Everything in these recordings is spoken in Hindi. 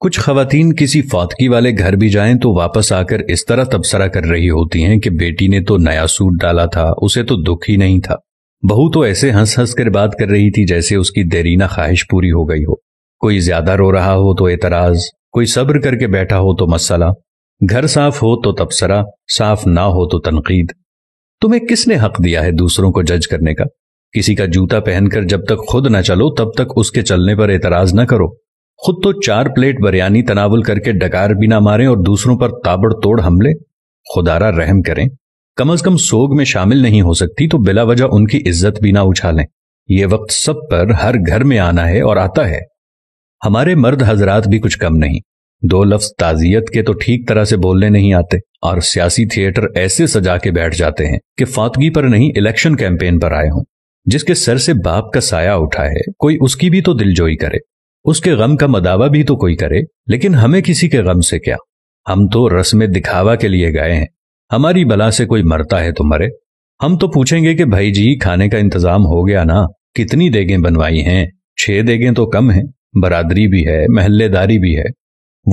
कुछ खातन किसी फातकी वाले घर भी जाएं तो वापस आकर इस तरह तबसरा कर रही होती हैं कि बेटी ने तो नया सूट डाला था उसे तो दुख ही नहीं था बहू तो ऐसे हंस हंस कर बात कर रही थी जैसे उसकी देरीना ख्वाहिश पूरी हो गई हो कोई ज्यादा रो रहा हो तो एतराज कोई सब्र करके बैठा हो तो मसला घर साफ हो तो तबसरा साफ ना हो तो तनकीद तुम्हें किसने हक दिया है दूसरों को जज करने का किसी का जूता पहनकर जब तक खुद ना चलो तब तक उसके चलने पर एतराज ना करो खुद तो चार प्लेट बिरयानी तनावल करके डकार भी ना मारे और दूसरों पर ताबड़तोड़ हमले खुदारा रहम करें कम अज कम सोग में शामिल नहीं हो सकती तो बिला वजह उनकी इज्जत भी ना उछालें ये वक्त सब पर हर घर में आना है और आता है हमारे मर्द हजरात भी कुछ कम नहीं दो लफ्ज ताजियत के तो ठीक तरह से बोलने नहीं आते और सियासी थिएटर ऐसे सजा के बैठ जाते हैं कि फातगी पर नहीं इलेक्शन कैंपेन पर आए हों जिसके सर से बाप का साया उठा है कोई उसकी भी तो दिलजोई करे उसके गम का मदावा भी तो कोई करे लेकिन हमें किसी के गम से क्या हम तो रस्म दिखावा के लिए गए हैं हमारी बला से कोई मरता है तो मरे हम तो पूछेंगे कि भाई जी खाने का इंतजाम हो गया ना कितनी देगें बनवाई हैं छह देगें तो कम हैं बरादरी भी है महल्लेदारी भी है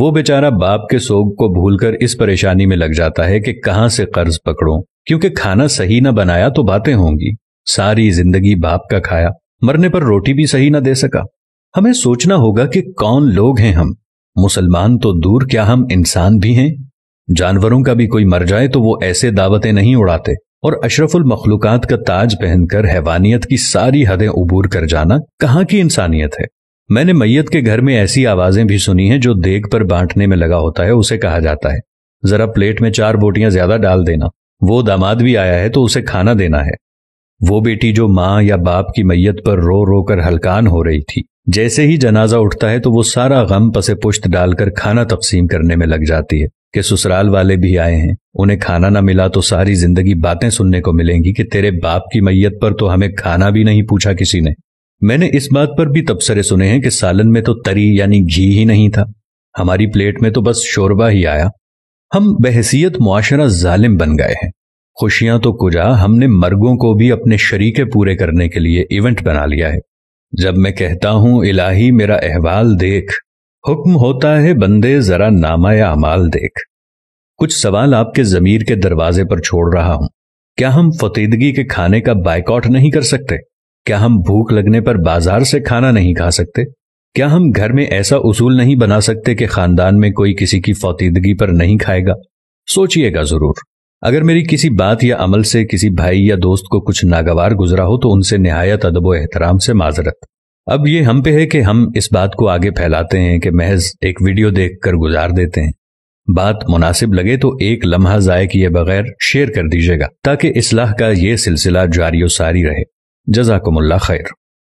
वो बेचारा बाप के सोग को भूलकर इस परेशानी में लग जाता है कि कहाँ से कर्ज पकड़ो क्योंकि खाना सही ना बनाया तो बातें होंगी सारी जिंदगी बाप का खाया मरने पर रोटी भी सही ना दे सका हमें सोचना होगा कि कौन लोग हैं हम मुसलमान तो दूर क्या हम इंसान भी हैं जानवरों का भी कोई मर जाए तो वो ऐसे दावतें नहीं उड़ाते और अशरफुल मखलूकत का ताज पहनकर हैवानियत की सारी हदें उबूर कर जाना कहाँ की इंसानियत है मैंने मैयत के घर में ऐसी आवाजें भी सुनी हैं जो देग पर बांटने में लगा होता है उसे कहा जाता है जरा प्लेट में चार बोटियां ज्यादा डाल देना वो दामाद भी आया है तो उसे खाना देना है वो बेटी जो माँ या बाप की मैयत पर रो रो कर हलकान हो रही थी जैसे ही जनाजा उठता है तो वो सारा गम पसे पुश्त डालकर खाना तकसीम करने में लग जाती है कि ससुराल वाले भी आए हैं उन्हें खाना ना मिला तो सारी जिंदगी बातें सुनने को मिलेंगी कि तेरे बाप की मैयत पर तो हमें खाना भी नहीं पूछा किसी ने मैंने इस बात पर भी तबसरे सुने हैं कि सालन में तो तरी यानी घी ही नहीं था हमारी प्लेट में तो बस शोरबा ही आया हम बहसीत मुआशरा जालिम बन गए हैं खुशियां तो कुजा हमने मर्गों को भी अपने शरीके पूरे करने के लिए इवेंट बना लिया है जब मैं कहता हूं इलाही मेरा अहवाल देख हुक्म होता है बंदे जरा नामा या अमाल देख कुछ सवाल आपके जमीर के दरवाजे पर छोड़ रहा हूं क्या हम फतेदगी के खाने का बायकॉट नहीं कर सकते क्या हम भूख लगने पर बाजार से खाना नहीं खा सकते क्या हम घर में ऐसा उसूल नहीं बना सकते कि खानदान में कोई किसी की फौतीदगी पर नहीं खाएगा सोचिएगा जरूर अगर मेरी किसी बात या अमल से किसी भाई या दोस्त को कुछ नागवार गुजरा हो तो उनसे नहायत अदब एहतराम से माजरत अब ये हम पे है कि हम इस बात को आगे फैलाते हैं कि महज एक वीडियो देख कर गुजार देते हैं बात मुनासिब लगे तो एक लम्हा ज़ाय किए बगैर शेयर कर दीजिएगा ताकि इसलाह का ये सिलसिला जारी सारी रहे जजाकमल्ला खैर